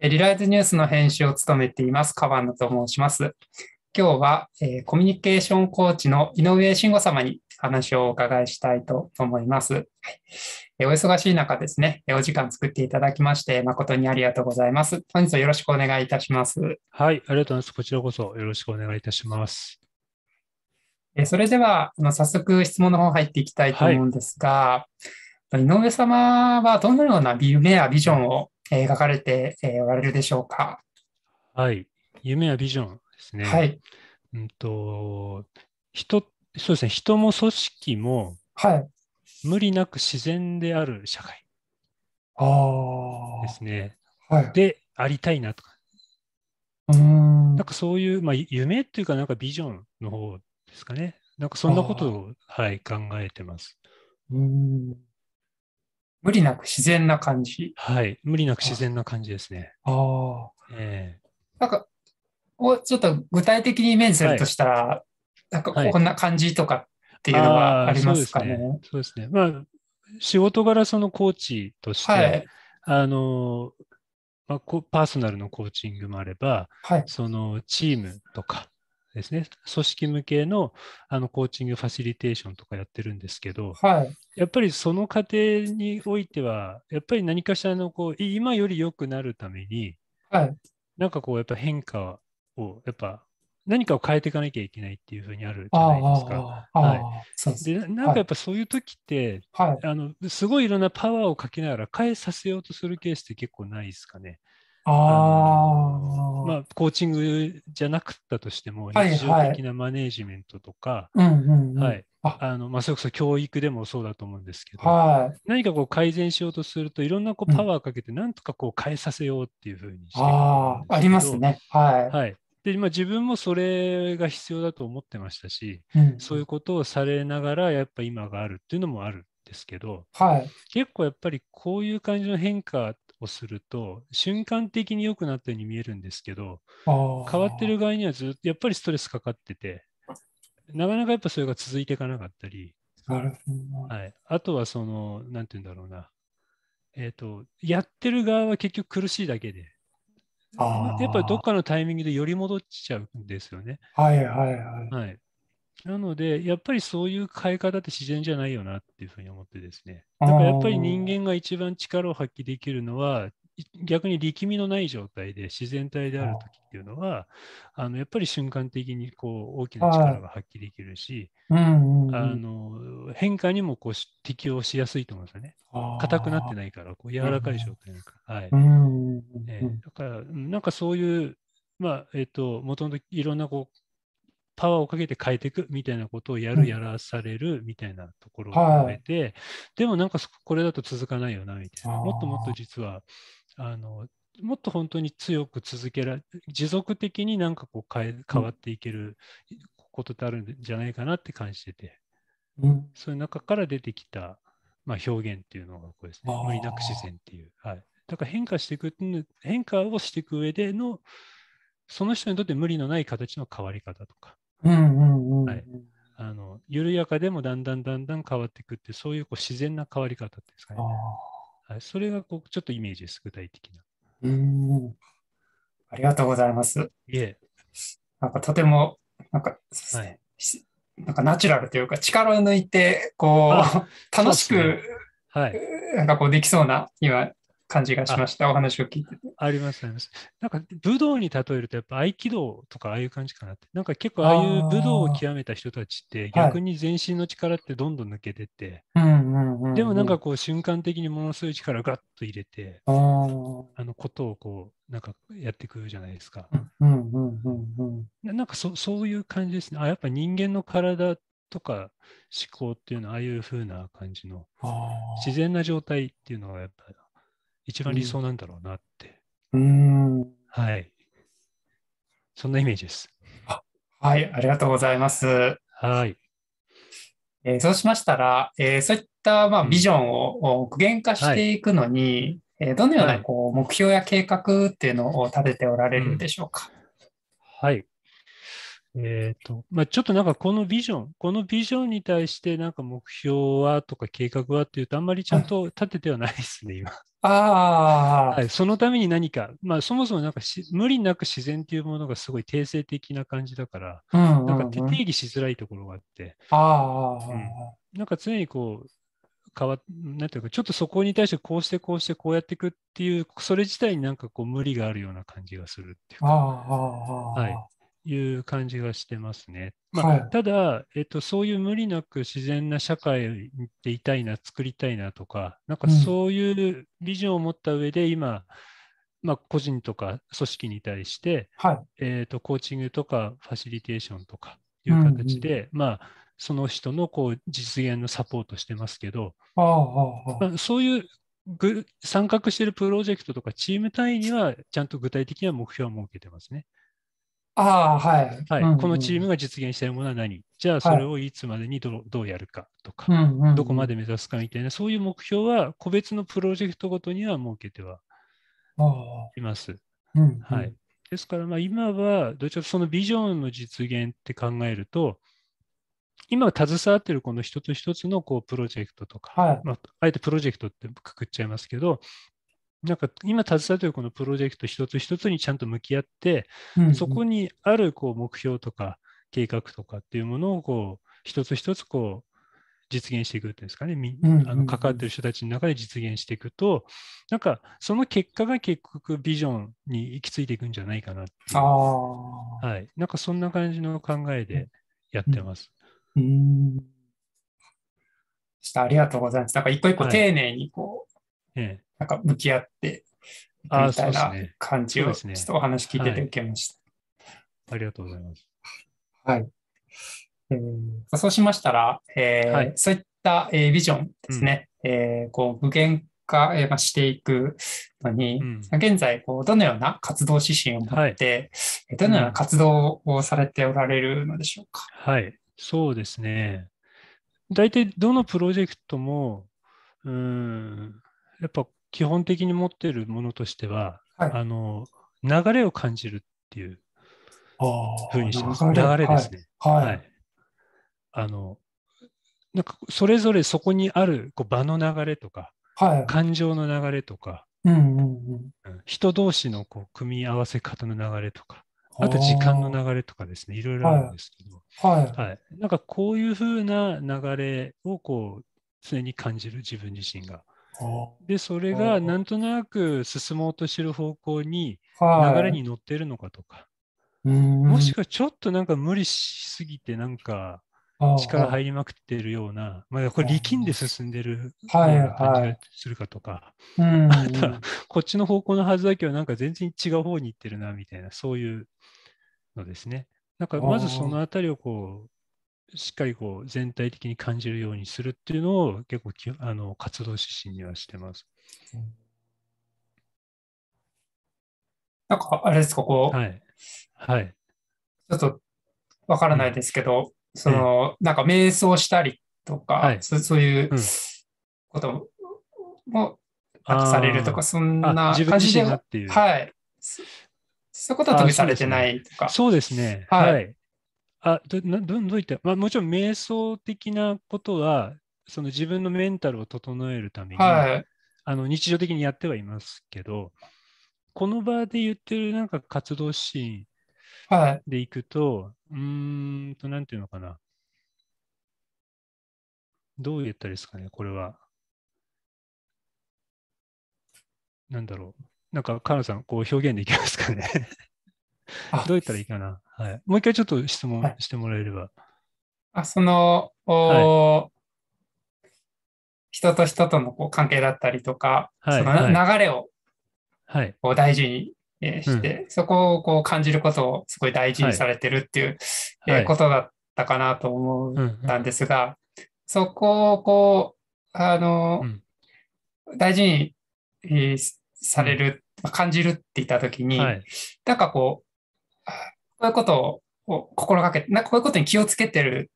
リライズニュースの編集を務めています、河野と申します。今日は、えー、コミュニケーションコーチの井上慎吾様に話をお伺いしたいと思います。はいえー、お忙しい中ですね、お時間作っていただきまして、誠にありがとうございます。本日はよろしくお願いいたします。はい、ありがとうございます。こちらこそよろしくお願いいたします。えー、それでは、早速質問の方入っていきたいと思うんですが、はい、井上様はどのような夢やビジョンをえー、描かれてえおられるでしょうか。はい、夢やビジョンですね。はい。うんと、人、そうですね、人も組織も、はい。無理なく自然である社会。ああ。ですね。はい。で、ありたいなとか。うん。なんかそういう、まあ、夢っていうか、なんかビジョンの方ですかね。なんかそんなことを、はい、考えてます。うん。無理なく自然な感じ。はい。無理なく自然な感じですね。ああ。ええー、なんか、ちょっと具体的にイメージするとしたら、はい、なんかこんな感じとかっていうのはありますかね。そうですね。すねまあ、仕事柄そのコーチとして、はい、あの、まあ、パーソナルのコーチングもあれば、はい、そのチームとか、ですね、組織向けのあのコーチング、ファシリテーションとかやってるんですけど、はい、やっぱりその過程においては、やっぱり何かしらのこう今より良くなるために、はい、なんかこう、やっぱ変化を、やっぱ何かを変えていかなきゃいけないっていうふうにあるじゃないですか。はい、でなんかやっぱそういう時って、はい、あのすごいいろんなパワーをかけながら変えさせようとするケースって結構ないですかね。あまあ、コーチングじゃなくったとしても、日常的なマネージメントとか、それこそ教育でもそうだと思うんですけど、はい、何かこう改善しようとするといろんなこうパワーかけて、なんとかこう変えさせようっていうふうにしてあありますね。はい、はいで今自分もそれが必要だと思ってましたし、うん、そういうことをされながらやっぱ今があるっていうのもあるんですけど、はい、結構やっぱりこういう感じの変化っをすると、瞬間的に良くなったように見えるんですけど、変わってる側にはずっとやっぱりストレスかかってて、なかなかやっぱそれが続いていかなかったり、はい、あとはその、なんて言うんだろうな、えっ、と、やってる側は結局苦しいだけで、やっぱりどっかのタイミングで寄り戻っちゃうんですよね。はいはい。はい、なので、やっぱりそういう変え方って自然じゃないよなっていうふうに思ってですね。だからやっぱり人間が一番力を発揮できるのは、逆に力みのない状態で自然体である時っていうのは、あのやっぱり瞬間的にこう大きな力が発揮できるし、あの変化にもこう適応しやすいと思うんですよね。硬くなってないから、こう柔らかい状態だから。はいえだから、なんかそういう、まあ、えっ、と、もともといろんなこうパワーをかけて変えていくみたいなことをやる、やらされるみたいなところを含めて、はい、でもなんかこれだと続かないよなみたいなもっともっと実はあのもっと本当に強く続けら持続的になんかこう変え変わっていけることってあるんじゃないかなって感じてて、うん、そういう中から出てきた、まあ、表現っていうのがこうですね無理なく自然っていう、はい、だから変化していく変化をしていく上でのその人にとって無理のない形の変わり方とかあの緩やかでもだんだんだんだん変わっていくってそういうこう自然な変わり方ですかね。はい、それがこうちょっとイメージです具体的な。うんありがとうございます。いえ。なんかとてもなんか、はい、なんかナチュラルというか力を抜いてこう 楽しく、はい、なんかこうできそうな今感じがしました、お話を聞いてて。あります、あります。なんか武道に例えると、やっぱ合気道とかああいう感じかなって、なんか結構ああいう武道を極めた人たちって、逆に全身の力ってどんどん抜けてって、でもなんかこう瞬間的にものすごい力をガッと入れて、あのことをこう、なんかやってくるじゃないですか。なんかそそういう感じですね。あ、やっぱ人間の体とか思考っていうのは、ああいう風な感じの自然な状態っていうのがやっぱ一番理想なんだろうなってうん。はい。そんなイメージです。はい、ありがとうございます。はい。えー、そうしましたら、えー、そういったまあビジョンを具現化していくのに、うん、はい、どのようなこう目標や計画っていうのを立てておられるんでしょうか。うん、はい。えっ、ー、と、まあ、ちょっとなんかこのビジョン、このビジョンに対してなんか目標はとか計画はっていうと、あんまりちゃんと立ててはないですね、今。ああ、はい。そのために何か、まあ、そもそもなんか無理なく自然というものがすごい定性的な感じだから、うんうんうん、なんか定義しづらいところがあって、ああ、うん、なんか常にこう、変わなんていうか、ちょっとそこに対してこうしてこうしてこうやっていくっていう、それ自体になんかこう無理があるような感じがするっていうか。ああ、はい。いう感じがしてますね。まあはい、ただ、えっと、そういう無理なく自然な社会でいたいな、作りたいなとか、なんかそういうビジョンを持った上で今、まあ、個人とか組織に対して、はい、えーと、コーチングとかファシリテーションとかいう形で、うんまあ、その人のこう実現のサポートしてますけど、ああまあ、そういう参画しているプロジェクトとかチーム単位にはちゃんと具体的な目標を設けてますね。あはい、はい、うんうん、このチームが実現したいものは何じゃあそれをいつまでにど,、はどうやるかとか、うんうんうん、どこまで目指すかみたいなそういう目標は個別のプロジェクトごとには設けてはいます。うんうん、はい、ですからまあ今はどちらかそのビジョンの実現って考えると今携わってるこの一つ一つのこうプロジェクトとか、はい、まあ、あえてプロジェクトってくくっちゃいますけどなんか今携わっているこのプロジェクト一つ一つにちゃんと向き合って、うんうん、そこにあるこう目標とか計画とかっていうものをこう一つ一つこう実現していくっていうんですかね、うんうん、あの関わっている人たちの中で実現していくと、なんかその結果が結局ビジョンに行き着いていくんじゃないかなあはい、なんかそんな感じの考えでやってます。うん、うんありがとうございます。なんか一個一個丁寧にこう、はい、ええなんか向き合ってみたいな感じを、ちょっとお話聞いてて受けました、ねはい、ありがとうございます。はい。えー、そうしましたら、えー、はい、そういった、えー、ビジョンですね、うん、えー、こう具現化、えー、していくのに、うん、現在こう、どのような活動指針を持って、はい、どのような活動をされておられるのでしょうか。うん、はい、そうですね。大体どのプロジェクトも、うん、やっぱ基本的に持ってるものとしては、はい、あの流れを感じるっていうふうにしてます。流れですね。はい。はい、はい、あのなんかそれぞれそこにあるこう場の流れとか、はい、感情の流れとか、うんうんうん、人同士のこう組み合わせ方の流れとか、あと時間の流れとかですね、いろいろあるんですけど、はい、はい、なんかこういうふうな流れをこう常に感じる自分自身が。でそれがなんとなく進もうとしてる方向に流れに乗ってるのかとか、はい、もしくはちょっとなんか無理しすぎてなんか力入りまくってるような、まあ、これ力んで進んでる感じがするかとか、はいはい、こっちの方向のはずだけどなんか全然違う方に行ってるなみたいなそういうのですね。なんかまずそのあたりをこうしっかりこう全体的に感じるようにするっていうのを結構あの活動指針にはしてます。なんかあれですか、こう、はい、はい、ちょっとわからないですけど、うん、その、なんか瞑想したりとか、はい、そそういうことも、うん、されるとか、そんな感じで、はい。そういうことは特にされてないとか。そうですね。はい、はいあどどどういった、まあ、もちろん瞑想的なことは、その自分のメンタルを整えるために、はい、あの日常的にやってはいますけど、この場で言ってるなんか活動シーンでいくと、はい、うんと、なんていうのかな。どう言ったらいいですかね、これは。なんだろう。なんか、カナさん、こう表現できますかね。どうやったらいいかな。はい、もう一回ちょっと質問してもらえれば。はい、あその、はい、人と人とのこう関係だったりとか、はい、その流れをこう大事にして、うん、そこをこう感じることをすごい大事にされてるっていう、えことだったかなと思ったんですが、うんうん、そこをこう、あの、うん、大事に、えー、される、感じるって言ったときに、なんかこう、こういうことを心がけて、なんかこういうことに気をつけてる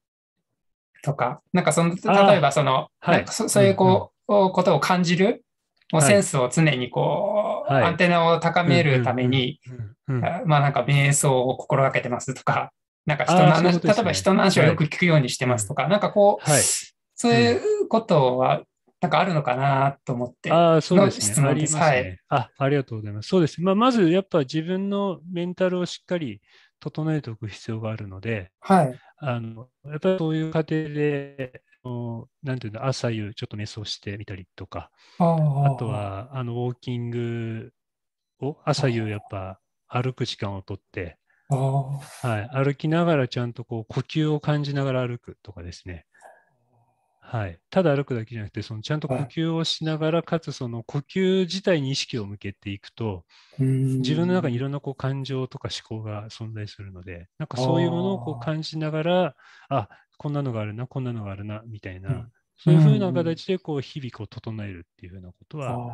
とか、なんかその、例えばその、はい、そそういうこう、うんうん、ことを感じる、もうセンスを常にこう、はい、アンテナを高めるために、まあなんか瞑想を心がけてますとか、なんか人の話、ね、例えば人の話をよく聞くようにしてますとか、はい、なんかこう、はい、そういうことはなんかあるのかなと思って。ああ、そうですね。ありますね、はい、あ。ありがとうございます。そうですね。まあ、まず、やっぱ自分のメンタルをしっかり整えておく必要があるので、はい、あのやっぱりそういう過程で、なんていうの、朝夕ちょっと瞑想してみたりとか、あとはあのウォーキングを朝夕やっぱ歩く時間をとって、はい、歩きながらちゃんとこう呼吸を感じながら歩くとかですね。はい、ただ歩くだけじゃなくてそのちゃんと呼吸をしながら、はい、かつその呼吸自体に意識を向けていくと自分の中にいろんなこう感情とか思考が存在するのでなんかそういうものをこう感じながらあこんなのがあるなこんなのがあるなみたいな、うん、そういうふうな形でこう日々こう整えるっていうふうなことは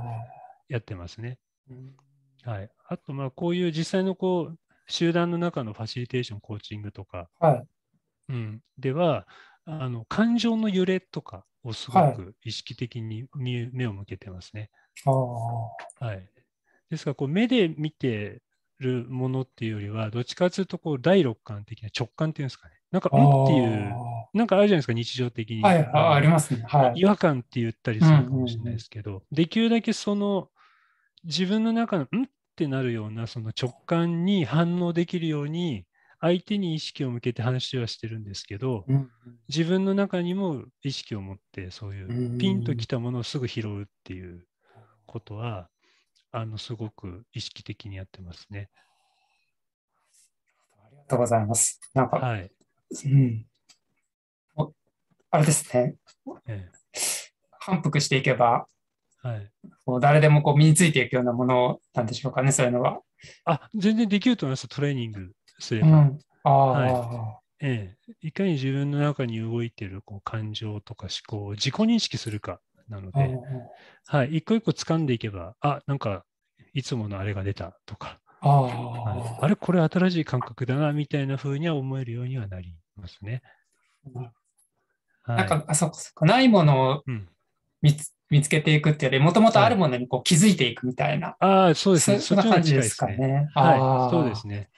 やってますね。はい、あとまあこういう実際のこう集団の中のファシリテーションコーチングとか、はいうん、ではあの感情の揺れとかをすごく意識的に目を向けてますね。はいはい、ですからこう目で見てるものっていうよりはどっちかというとこう第六感的な直感っていうんですかねなんか「うん」っていうなんかあるじゃないですか日常的に。はい、あありますね、はい。違和感って言ったりするかもしれないですけど、うんうんうん、できるだけその自分の中の「ん?」ってなるようなその直感に反応できるように相手に意識を向けて話はしてるんですけど、うん、自分の中にも意識を持ってそういうピンときたものをすぐ拾うっていうことは、あのすごく意識的にやってますね。ありがとうございます。なんか、はい、うん、あれですね、ええ、反復していけば、はい、こう誰でもこう身についていくようなものなんでしょうかね、そういうのは。あ全然できると思います、トレーニングすれば、うんはいええ、いかに自分の中に動いているこう感情とか思考を自己認識するかなので、はい、一個一個掴んでいけば、あなんかいつものあれが出たとか、あはい、あれ、これ新しい感覚だなみたいなふうには思えるようにはなりますね。うんはい、なんか、あそここ、ないものを見つうん、見つけていくっていうより、もともとあるものにこう気づいていくみたいな、はい、あそうですね、そんな感じですかね。ねはい、そうですね。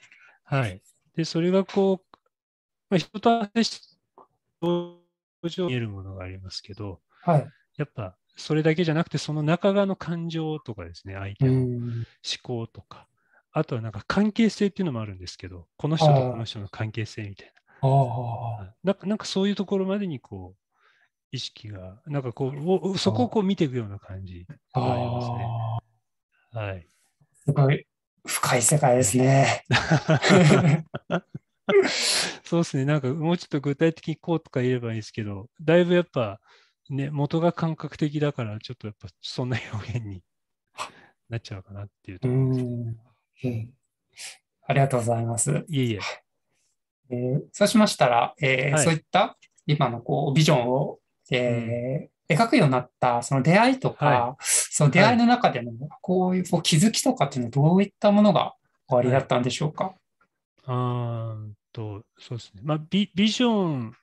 はい。で、それがこう、まあ、人と接して表見えるものがありますけど、はい、やっぱそれだけじゃなくて、その中側の感情とかですね、相手の思考とか、あとはなんか関係性っていうのもあるんですけど、この人とこの人の関係性みたいな。んななんかそういうところまでにこう意識が、なんかこう、そこをこう見ていくような感じがありますね。はい深い世界ですね。そうですね、なんかもうちょっと具体的にこうとか言えばいいですけど、だいぶやっぱ、ね、元が感覚的だから、ちょっとやっぱそんな表現になっちゃうかなっていうところです、ね、ありがとうございます。いえいえ。えー、そうしましたら、えーはい、そういった今のこうビジョンを、えー、うん描くようになったその出会いとか、はい、その出会いの中でのこういうこう気づきとかっていうのはどういったものが終わりだったんでしょうか、はい、とそうですね、まあビ、ビジョン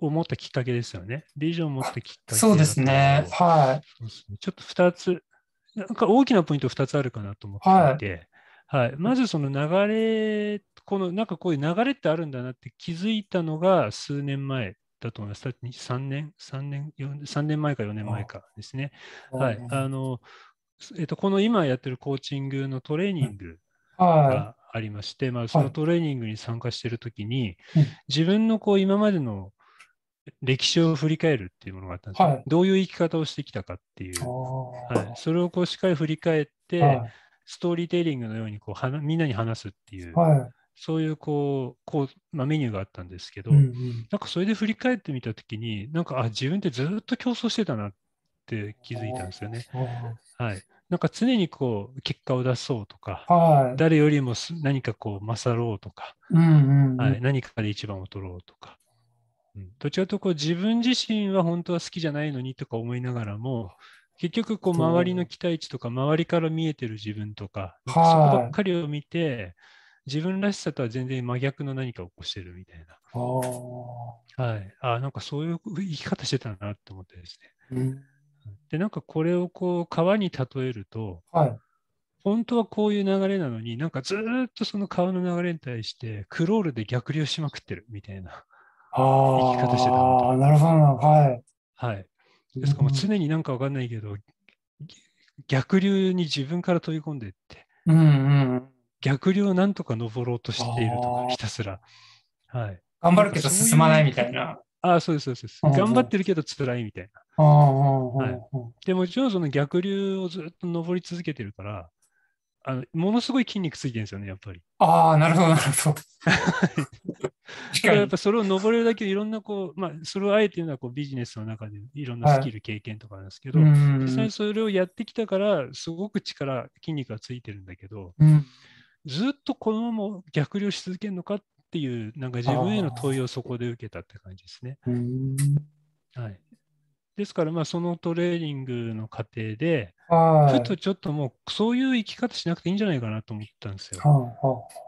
を持ったきっかけですよね。ビジョンを持ったきっかけそうですね。はい、ね、ちょっと2つ、なんか大きなポイント2つあるかなと思っていて、はい、はい、まずその流れ、このなんかこういう流れってあるんだなって気づいたのが数年前だと思います。3年、3年、年前か4年前かですね。はい。あの、えっと、この今やってるコーチングのトレーニングがありまして、まあ、そのトレーニングに参加してるときに、自分のこう今までの歴史を振り返るっていうものがあったんです、よ。どういう生き方をしてきたかっていう、はい、それをこうしっかり振り返って、ストーリーテリングのようにこうはみんなに話すっていう、はい、そういうこう、こう、まあ、メニューがあったんですけど、うんうん、なんかそれで振り返ってみたときに、なんか、あ、自分ってずっと競争してたなって気づいたんですよね。はい。なんか常にこう、結果を出そうとか、はい、誰よりも何かこう、勝ろうとか、はい、何かで一番を取ろうとか。うん、どちらかとこう自分自身は本当は好きじゃないのにとか思いながらも、結局こう周りの期待値とか周りから見えてる自分とか、そこばっかりを見て、自分らしさとは全然真逆の何かを起こしてるみたいな。はい、あなんかそういう生き方してたなって思ってですね。うん、でなんかこれをこう川に例えると、はい、本当はこういう流れなのになんかずっとその川の流れに対してクロールで逆流しまくってるみたいな生き方してたあなるほどはい。はい、ですからもう常になんか分かんないけど逆流に自分から飛び込んでって。うんうん逆流をなんとか登ろうとしているとか、ひたすら。はい、頑張るけど進まないみたいな。ああ、そうです、そうです。頑張ってるけど辛いみたいな。はい、でもちろんその逆流をずっと登り続けてるから、あのものすごい筋肉ついてるんですよね、やっぱり。ああ、なるほど、なるほど。だからやっぱそれを登れるだけいろんなこう、まあ、それをあえて言うのはこうビジネスの中でいろんなスキル、はい、経験とかなんですけど、実際それをやってきたから、すごく力、筋肉がついてるんだけど、うん、ずっとこのまま逆流し続けるのかっていう、なんか自分への問いをそこで受けたって感じですね。はい、ですから、まあ、そのトレーニングの過程で、ふとちょっともう、そういう生き方しなくていいんじゃないかなと思ったんですよ。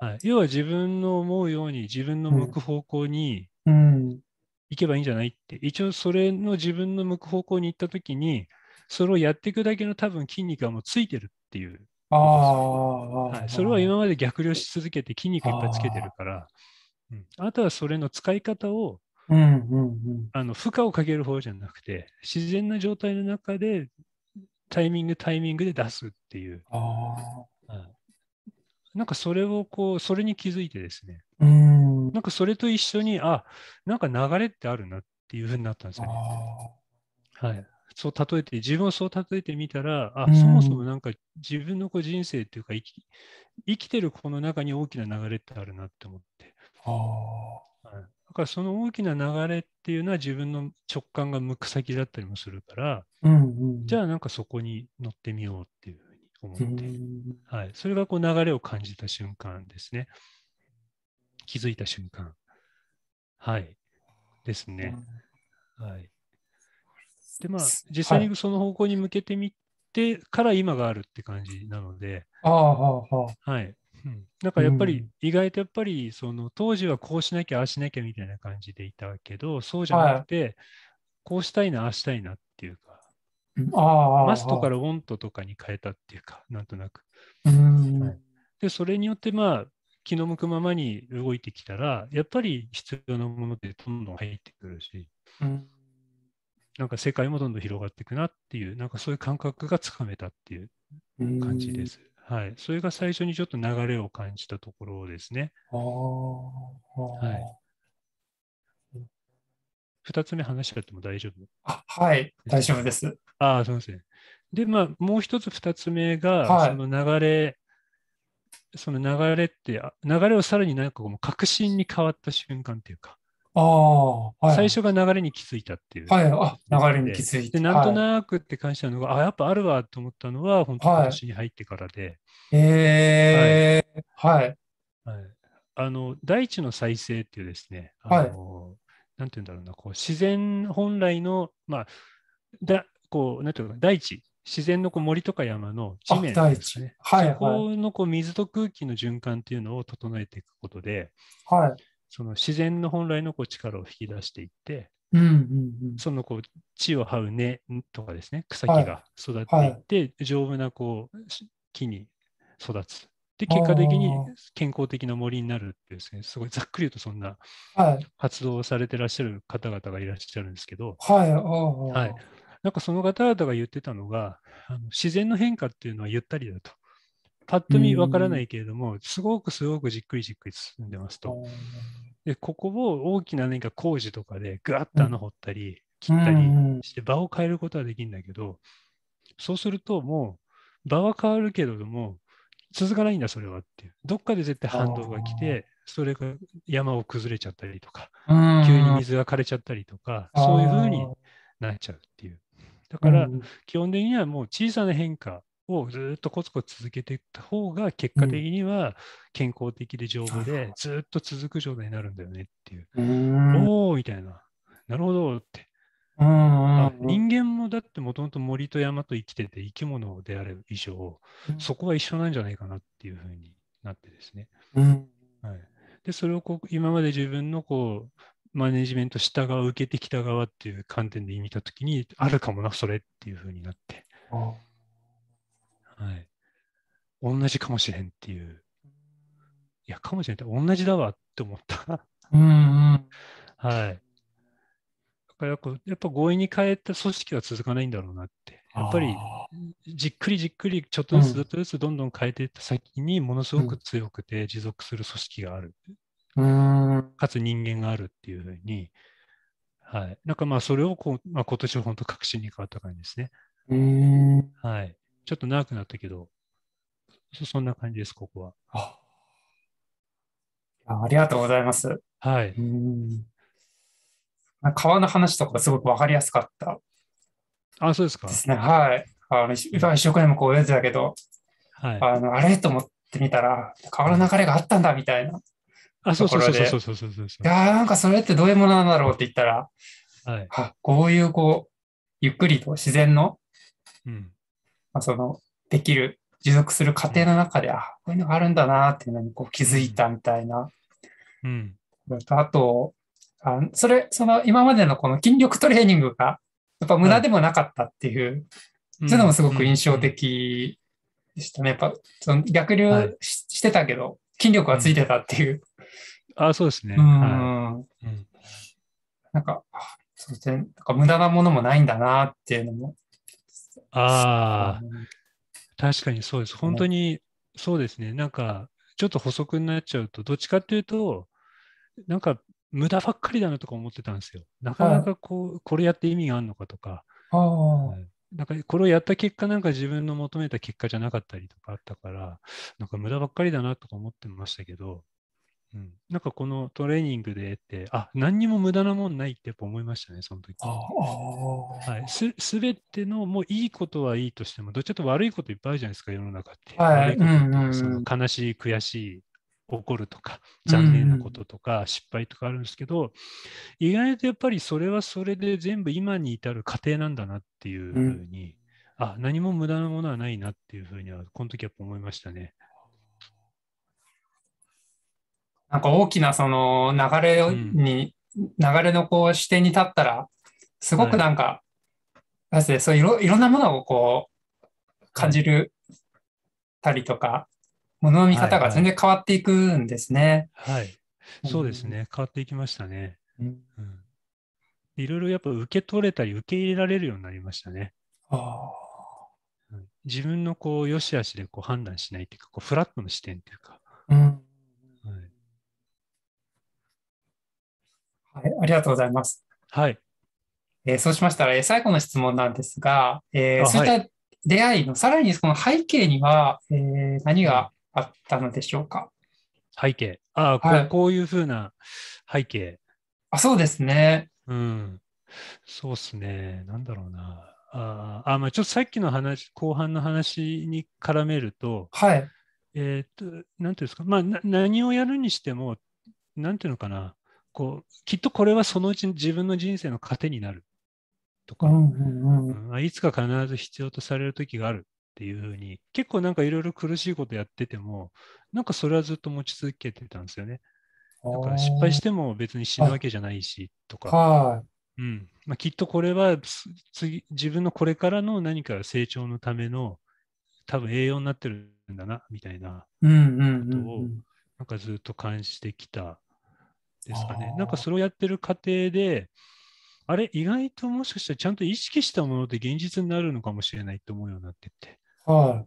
はい、要は自分の思うように、自分の向く方向に行けばいいんじゃないって、一応それの自分の向く方向に行った時に、それをやっていくだけの多分筋肉はもうついてるっていうあはい、それは今まで逆流し続けて筋肉いっぱいつけてるから、うん、あとはそれの使い方を、うんうんうん、あの負荷をかける方じゃなくて自然な状態の中でタイミングタイミングで出すっていうあ、なんかそれをこうそれに気づいてですねうんなんかそれと一緒にあなんか流れってあるなっていうふうになったんですよね。はい、そう例えて、自分をそう例えてみたら、あ、そもそもなんか自分のこう人生っていうか生き、生きてるこの中に大きな流れってあるなって思って。はい、だからその大きな流れっていうのは自分の直感が向く先だったりもするから、うんうん、じゃあなんかそこに乗ってみようっていうふうに思って、はい、それがこう流れを感じた瞬間ですね。気づいた瞬間。はい。ですね。はい。で、まあ、実際にその方向に向けてみてから今があるって感じなので、はい。なんかやっぱり、意外とやっぱりその当時はこうしなきゃああしなきゃみたいな感じでいたけどそうじゃなくて、こうしたいなああしたいなっていうかマストからウォントとかに変えたっていうかなんとなく、でそれによってまあ気の向くままに動いてきたらやっぱり必要なものってどんどん入ってくるし、なんか世界もどんどん広がっていくなっていう、なんかそういう感覚がつかめたっていう感じです。はい。それが最初にちょっと流れを感じたところですね。あはい。2つ目話しちゃっても大丈夫あはい、大丈夫です。ああ、すみません。で、まあ、もう1つ、2つ目が、はい、その流れ、その流れって、流れをさらになんかこう、確信に変わった瞬間っていうか、あはい、最初が流れに気づいたっていう。はい、あ流れに気づいて。なんとなくって感じなのが、はい、あ、やっぱあるわと思ったのは、本当に話に入ってからで。はい、えー、はい。はい、あの、大地の再生っていうですね、あの、はい、なんて言うんだろうな、こう自然本来の、まあ、だこうなんていうか、大地。自然のこう森とか山の地面ですね、はい、はい、そこのこう水と空気の循環っていうのを整えていくことで、はい、その自然の本来のこう力を引き出していって、うんうんうん、そのこう地を這う根とかですね草木が育っていって、はい、丈夫なこう木に育つ。で結果的に健康的な森になるってですねすごいざっくり言うとそんな活動をされてらっしゃる方々がいらっしゃるんですけど、はい、はい、なんかその方々が言ってたのがあの自然の変化っていうのはゆったりだと。パッと見わからないけれども、すごくすごくじっくりじっくり進んでますと。で、ここを大きな何か工事とかでぐわっと穴掘ったり、切ったりして場を変えることはできるんだけど、そうするともう場は変わるけれども、続かないんだ、それはっていう。どっかで絶対反動が来て、それが山を崩れちゃったりとか、急に水が枯れちゃったりとか、そういうふうになっちゃうっていう。だから、基本的にはもう小さな変化をずっとコツコツ続けていった方が結果的には健康的で丈夫で、ずっと続く状態になるんだよねっていう。うおーみたいな。なるほどって。あ人間もだってもともと森と山と生きてて生き物である以上、そこは一緒なんじゃないかなっていうふうになってですね。はい、でそれをこう今まで自分のこうマネジメントした側受けてきた側っていう観点で見た時にあるかもなそれっていうふうになって。あはい。同じかもしれんっていう。いや、かもしれんって同じだわって思った。うん、うん、はい。だからやっぱやっぱ強引に変えた組織は続かないんだろうなって。やっぱりじっくりじっくりちょっとずつちょっとずつどんどん変えていった先にものすごく強くて持続する組織がある。うん、かつ人間があるっていうふうに。はい。なんかまあそれをこう、まあ、今年は本当確信に変わった感じですね。はい。ちょっと長くなったけど、そんな感じです、ここは。あありがとうございます。はい。川の話とかすごく分かりやすかった、あ、そうですか。ですね。はい。あの一生懸命こうやつたけど、はい、あのあれと思ってみたら、川の流れがあったんだみたいな。あ、そうそうそうそうそうそうそういやなんかそれってどういうものなんだろうって言ったら、はい、はこういうこう、ゆっくりと自然の、うん、まあ、その、できる、持続する過程の中で、あ、こういうのがあるんだなっていうのにこう気づいたみたいな。うん。あと、あそれ、その今までのこの筋力トレーニングが、やっぱ無駄でもなかったっていう、そういうのもすごく印象的でしたね。やっぱ、その逆流しはい、してたけど、筋力はついてたっていう。うん、あそうですね。うん。はい、なんか、そうですね。なんか無駄なものもないんだなっていうのもああ、確かにそうです。本当に、そうですね。なんか、ちょっと補足になっちゃうと、どっちかっていうと、なんか、無駄ばっかりだなとか思ってたんですよ。なかなかこう、はい、これやって意味があるのかとか、なんかこれをやった結果、なんか自分の求めた結果じゃなかったりとかあったから、なんか無駄ばっかりだなとか思ってましたけど、うん、なんかこのトレーニングでって、あ何にも無駄なもんないってやっぱ思いましたね、その時はいす。べてのもういいことはいいとしても、どっちかと悪いこといっぱいあるじゃないですか、世の中って。はい、悲しい、悔しい、怒るとか、残念なこととか、失敗とかあるんですけど、意外とやっぱりそれはそれで全部今に至る過程なんだなっていうふうに、うん、あ何も無駄なものはないなっていうふうには、この時やっぱ思いましたね。なんか大きなその流れに、うん、流れのこう視点に立ったら、すごくなんか、はい、そういろいろんなものをこう感じるたりとか、ものの見方が全然変わっていくんですね。はい、はいはいそうですね。変わっていきましたね。うん、いろいろやっぱ受け取れたり受け入れられるようになりましたね。あ自分のこう良し悪しでこう判断しないというかこうフラットの視点というか、うんはい、ありがとうございます。はい。えー、そうしましたら、えー、最後の質問なんですが、えー、そういった出会いの、はい、さらにその背景には、えー、何があったのでしょうか背景。ああ、はい、こういうふうな背景。あ、そうですね。うん。そうですね。なんだろうな。ああ、まあ、ちょっとさっきの話、後半の話に絡めると、はい。えっ、と、なんていうんですか、まあな、何をやるにしても、なんていうのかな、こうきっとこれはそのうち自分の人生の糧になるとか、いつか必ず必要とされる時があるっていうふうに結構なんかいろいろ苦しいことやっててもなんかそれはずっと持ち続けてたんですよね。だから失敗しても別に死ぬわけじゃないしとか、うんまあ、きっとこれは次自分のこれからの何か成長のための多分栄養になってるんだなみたいなことをなんかずっと感じてきたですかね。なんかそれをやってる過程で、あれ、意外ともしかしたらちゃんと意識したものって現実になるのかもしれないと思うようになってって。は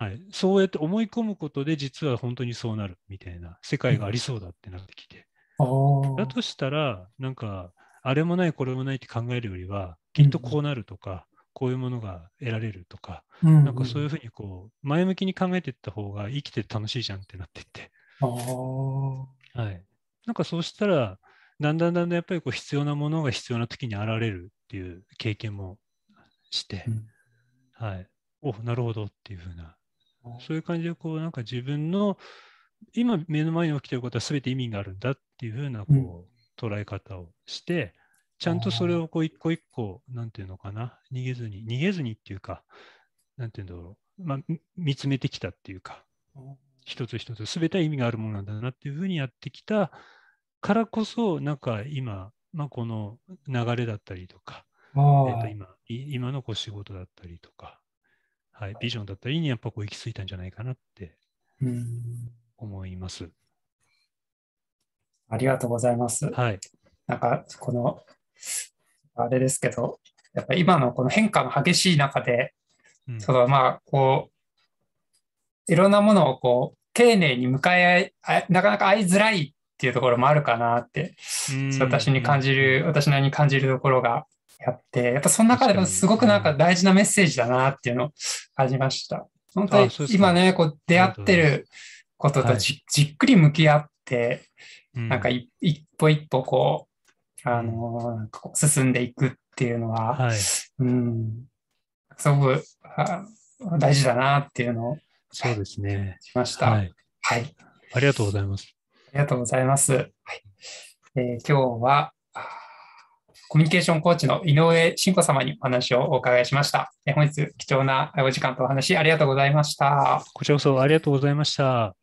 い。はい、そうやって思い込むことで、実は本当にそうなるみたいな世界がありそうだってなってきて。うん、だとしたら、なんか、あれもない、これもないって考えるよりは、きっとこうなるとか、うん、こういうものが得られるとか、うんうん、なんかそういうふうにこう、前向きに考えていった方が生きて楽しいじゃんってなってって。はい。なんかそうしたら、だんだんだんだんやっぱりこう必要なものが必要な時に現れるっていう経験もして、うん、はい、おなるほどっていうふうな、そういう感じでこうなんか自分の今目の前に起きてることは全て意味があるんだっていうふうなこう、捉え方をして、ちゃんとそれをこう一個一個、なんていうのかな、逃げずに、逃げずにっていうか、なんていうんだろう、まあ、見つめてきたっていうか、一つ一つ全て意味があるものなんだなっていうふうにやってきたからこそなんか今、まあ、この流れだったりとか、えー、と今今のこう仕事だったりとか、はい、ビジョンだったりにやっぱこう行き着いたんじゃないかなって思います。ありがとうございます。はい、なんかこのあれですけどやっぱ今のこの変化の激しい中で、うん、そのまあこういろんなものをこう、丁寧に向かい合い、なかなか会いづらいっていうところもあるかなって、私に感じる、私なりに感じるところがあって、やっぱその中でもすごくなんか大事なメッセージだなっていうのを感じました。本当に今ね、こう出会ってることとじ,、っくり向き合って、なんか一歩一歩こう、あのー、進んでいくっていうのは、うん、すごく大事だなっていうのをそうですね。しました。はい。はい、ありがとうございます。ありがとうございます。はい、えー、今日は、コミュニケーションコーチの井上慎子様にお話をお伺いしました。え本日、貴重なお時間とお話ありがとうございました。こちらこそありがとうございました。